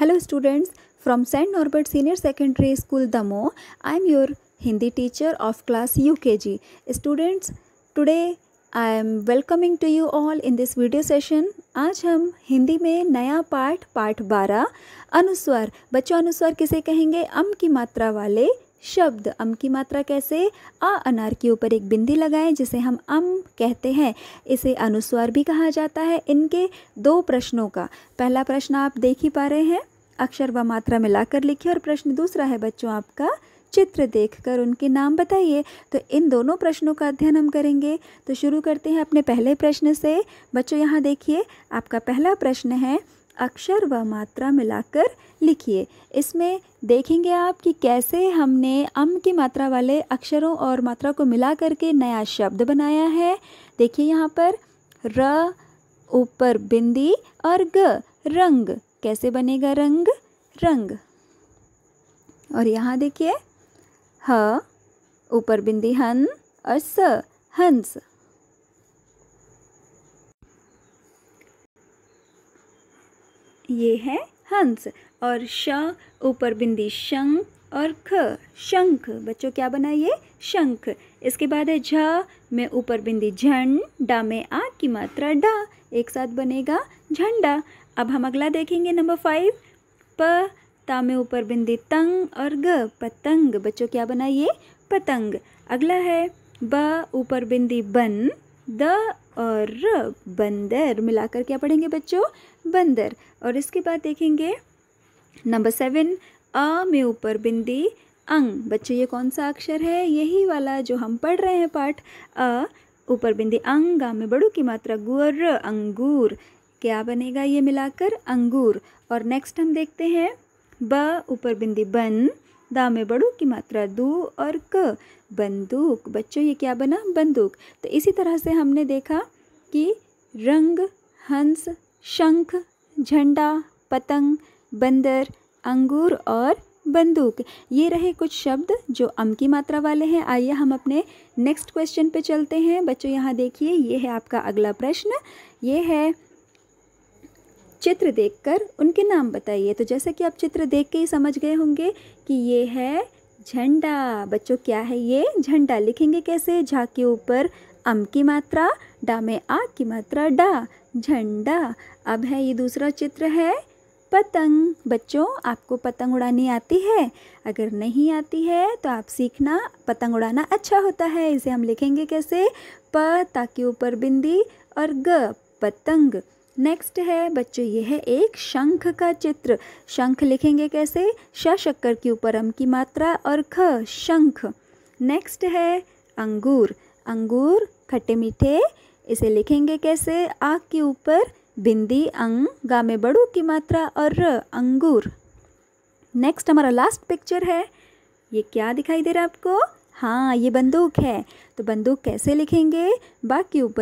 hello students from Saint Norbert senior secondary school Damoh I am your Hindi teacher of class U K G students today I am welcoming to you all in this video session आज हम हिंदी में नया पाठ पाठ बारह अनुस्वर बच्चों अनुस्वर किसे कहेंगे अम की मात्रा वाले शब्द अम की मात्रा कैसे आ अनार के ऊपर एक बिंदी लगाएं जिसे हम अम कहते हैं इसे अनुस्वार भी कहा जाता है इनके दो प्रश्नों का पहला प्रश्न आप देख ही पा रहे हैं अक्षर व मात्रा मिलाकर लिखिए और प्रश्न दूसरा है बच्चों आपका चित्र देखकर उनके नाम बताइए तो इन दोनों प्रश्नों का अध्ययन हम करेंगे तो शुरू करते हैं अपने पहले प्रश्न से बच्चों यहाँ देखिए आपका पहला प्रश्न है अक्षर व मात्रा मिलाकर लिखिए इसमें देखेंगे आप कि कैसे हमने अम की मात्रा वाले अक्षरों और मात्रा को मिला करके नया शब्द बनाया है देखिए यहाँ पर र ऊपर बिंदी और ग रंग कैसे बनेगा रंग रंग और यहाँ देखिए ह ऊपर बिंदी हन और स हंस ये है हंस और श ऊपर बिंदी शंख और ख शंख बच्चों क्या बना ये शंख इसके बाद है झ में ऊपर बिंदी झंड डा में आ की मात्रा डा एक साथ बनेगा झंडा अब हम अगला देखेंगे नंबर फाइव प ता में ऊपर बिंदी तंग और ग पतंग बच्चों क्या बना ये पतंग अगला है ब ऊपर बिंदी बन द और र बंदर मिलाकर क्या पढ़ेंगे बच्चों बंदर और इसके बाद देखेंगे नंबर सेवन अ में ऊपर बिंदी अंग बच्चों ये कौन सा अक्षर है यही वाला जो हम पढ़ रहे हैं पाठ अ ऊपर बिंदी अंग गा में बड़ू की मात्रा गुअर अंगूर क्या बनेगा ये मिलाकर अंगूर और नेक्स्ट हम देखते हैं ब ऊपर बिंदी बन दा में बड़ू की मात्रा दू और क बंदूक बच्चों ये क्या बना बंदूक तो इसी तरह से हमने देखा कि रंग हंस शंख झंडा पतंग बंदर अंगूर और बंदूक ये रहे कुछ शब्द जो अम की मात्रा वाले हैं आइए हम अपने नेक्स्ट क्वेश्चन पे चलते हैं बच्चों यहाँ देखिए ये है आपका अगला प्रश्न ये है चित्र देखकर उनके नाम बताइए तो जैसा कि आप चित्र देख के ही समझ गए होंगे कि ये है झंडा बच्चों क्या है ये झंडा लिखेंगे कैसे झा के ऊपर अम की मात्रा डा में आ की मात्रा डा झंडा अब है ये दूसरा चित्र है पतंग बच्चों आपको पतंग उड़ानी आती है अगर नहीं आती है तो आप सीखना पतंग उड़ाना अच्छा होता है इसे हम लिखेंगे कैसे प ताकि ऊपर बिंदी और ग पतंग नेक्स्ट है बच्चों ये है एक शंख का चित्र शंख लिखेंगे कैसे श शक्कर के ऊपर अम की मात्रा और ख शंख नेक्स्ट है अंगूर अंगूर खट्टे मीठे इसे लिखेंगे कैसे आग के ऊपर बिंदी अंग गा में बड़ू की मात्रा और र अंगूर नेक्स्ट हमारा लास्ट पिक्चर है ये क्या दिखाई दे रहा है आपको हाँ ये बंदूक है तो बंदूक कैसे लिखेंगे बाग के ऊपर